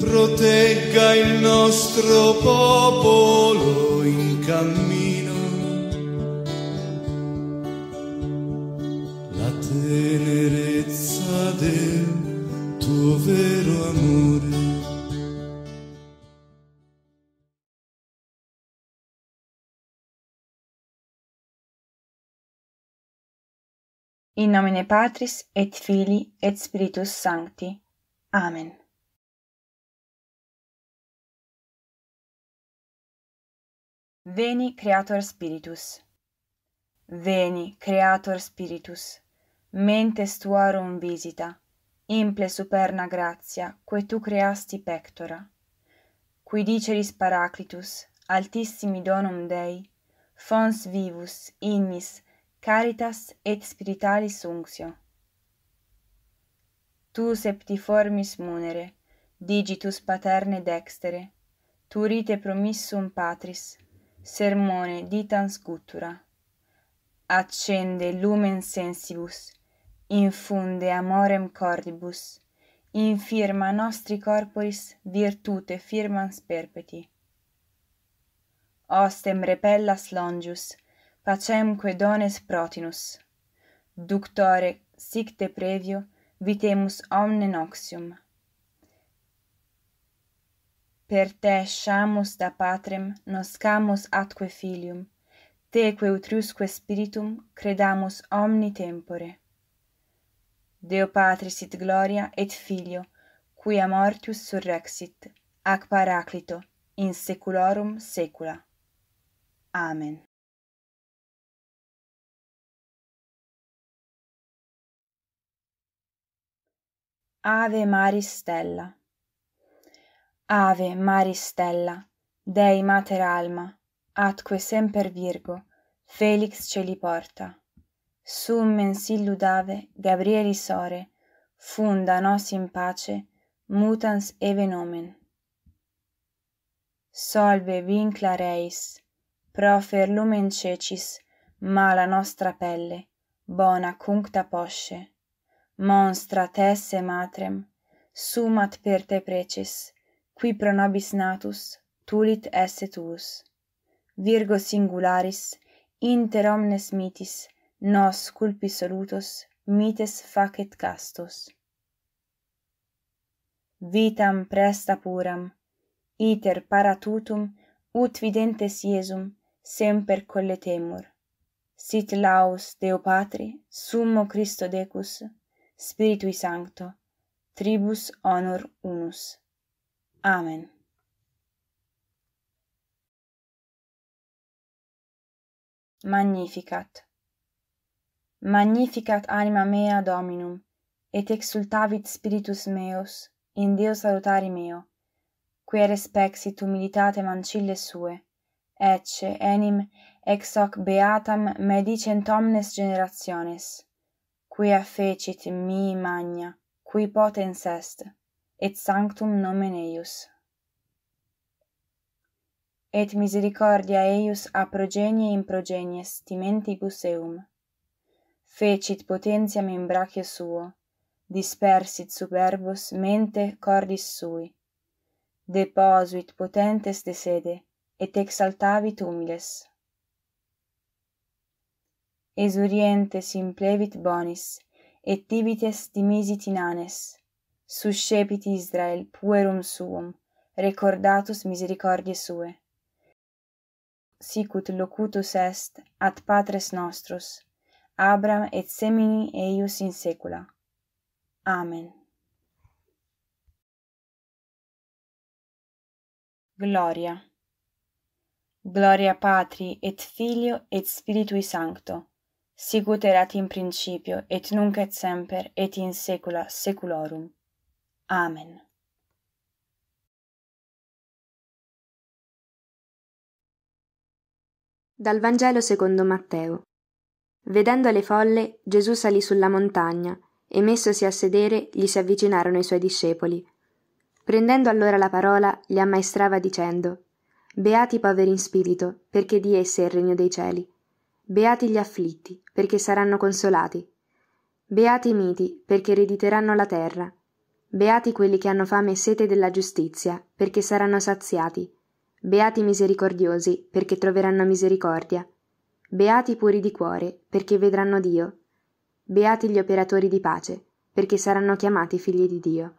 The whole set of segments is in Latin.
protegga il nostro popolo in cammino. La tenerezza del tuo vero amore. In nomine Patris et Filii et Spiritus Sancti. Amen. Veni creator spiritus. Veni creator spiritus. Mentes tuarum visita. Imple superna gratia, que tu creasti pectora. Qui diceris paraclitus, altissimi donum Dei, fons vivus, INNIS caritas et spiritalis unctio. Tu septiformis munere, digitus paterne dextere, tu rite promissum patris, Sermone ditan guttura. Accende lumen sensibus, infunde amorem cordibus, infirma nostri corporis virtute firmans perpeti. Ostem repellas longius, pacemque dones protinus. Ductore sic te previo, vitemus omne noxium per te sciamus da patrem, nos atque filium, teque utriusque spiritum credamus omni tempore. Deo Patris sit gloria et Filio, qui a mortius surrexit, ac paraclito, in seculorum secula. Amen. Ave Maris Stella Ave Maris Stella, Dei Mater Alma, atque semper Virgo, Felix Celi Porta. Sum mens illudave, Gabrieli Sore, funda nos in pace, mutans eve nomen. Solve vincla reis, profer lumen cecis, mala nostra pelle, bona cuncta posce, monstra tesse matrem, sumat per te precis, qui pro nobis natus tulit esse tuus. Virgo singularis, inter omnes mitis, nos culpi solutos, mites facet castos. Vitam presta puram, iter paratutum, ut videntes Iesum, semper colletemur. Sit laus Deo Patri, summo Christo Decus, Spiritui Sancto, tribus honor unus. Amen. Magnificat. Magnificat anima mea Dominum, et exultavit spiritus meus in Deo salutari meo, Qui respexit humilitate mancille sue, ecce enim ex hoc beatam medicent omnes generationes, quia fecit mi magna, qui potens est et sanctum nomen eius. Et misericordia eius a progenie in progenies timentibus eum. Fecit potentiam in brachio suo, dispersit superbus mente cordis sui. Deposuit potentes de sede, et exaltavit humiles. Esurientes implevit bonis, et divites dimisit inanes. anes suscepit Israel puerum suum recordatus misericordiae suae sic ut locutus est ad patres nostros abram et semini eius in saecula amen gloria gloria patri et filio et spiritui sancto sic ut erat in principio et nunc et semper et in saecula saeculorum Amen. Dal Vangelo secondo Matteo. Vedendo le folle, Gesù salì sulla montagna e messosi a sedere gli si avvicinarono i suoi discepoli. Prendendo allora la parola, li ammaestrava dicendo Beati i poveri in spirito, perché di essi è il regno dei cieli. Beati gli afflitti, perché saranno consolati. Beati i miti, perché erediteranno la terra. Beati quelli che hanno fame e sete della giustizia, perché saranno saziati. Beati i misericordiosi, perché troveranno misericordia. Beati i puri di cuore, perché vedranno Dio. Beati gli operatori di pace, perché saranno chiamati figli di Dio.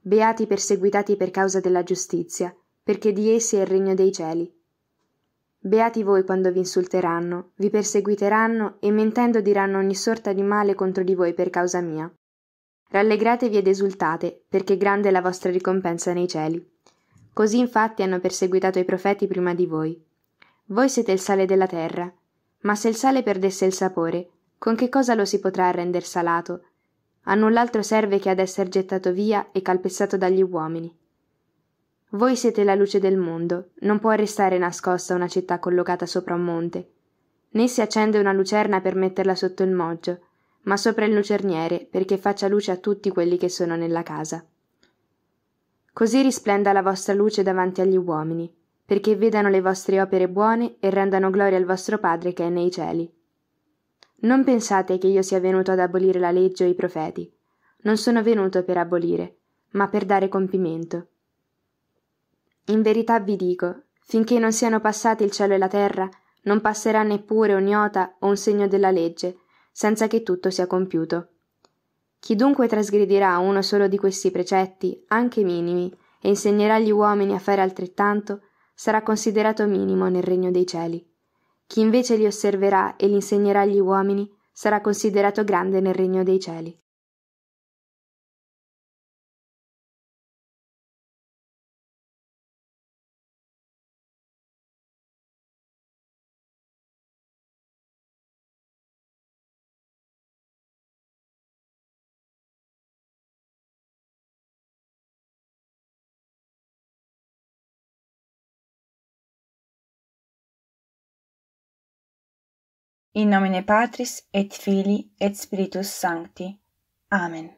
Beati i perseguitati per causa della giustizia, perché di essi è il regno dei cieli. Beati voi quando vi insulteranno, vi perseguiteranno e mentendo diranno ogni sorta di male contro di voi per causa mia. Rallegratevi ed esultate, perché grande è la vostra ricompensa nei cieli. Così infatti hanno perseguitato i profeti prima di voi. Voi siete il sale della terra, ma se il sale perdesse il sapore, con che cosa lo si potrà render salato? A null'altro serve che ad esser gettato via e calpestato dagli uomini. Voi siete la luce del mondo, non può restare nascosta una città collocata sopra un monte, né si accende una lucerna per metterla sotto il moggio, ma sopra il lucerniere perché faccia luce a tutti quelli che sono nella casa. Così risplenda la vostra luce davanti agli uomini, perché vedano le vostre opere buone e rendano gloria al vostro Padre che è nei cieli. Non pensate che io sia venuto ad abolire la legge o i profeti. Non sono venuto per abolire, ma per dare compimento. In verità vi dico, finché non siano passati il cielo e la terra, non passerà neppure un'iota o un segno della legge, senza che tutto sia compiuto. Chi dunque trasgredirà uno solo di questi precetti, anche minimi, e insegnerà gli uomini a fare altrettanto, sarà considerato minimo nel regno dei cieli. Chi invece li osserverà e li insegnerà agli uomini, sarà considerato grande nel regno dei cieli. In nomine Patris et Filii et Spiritus Sancti. Amen.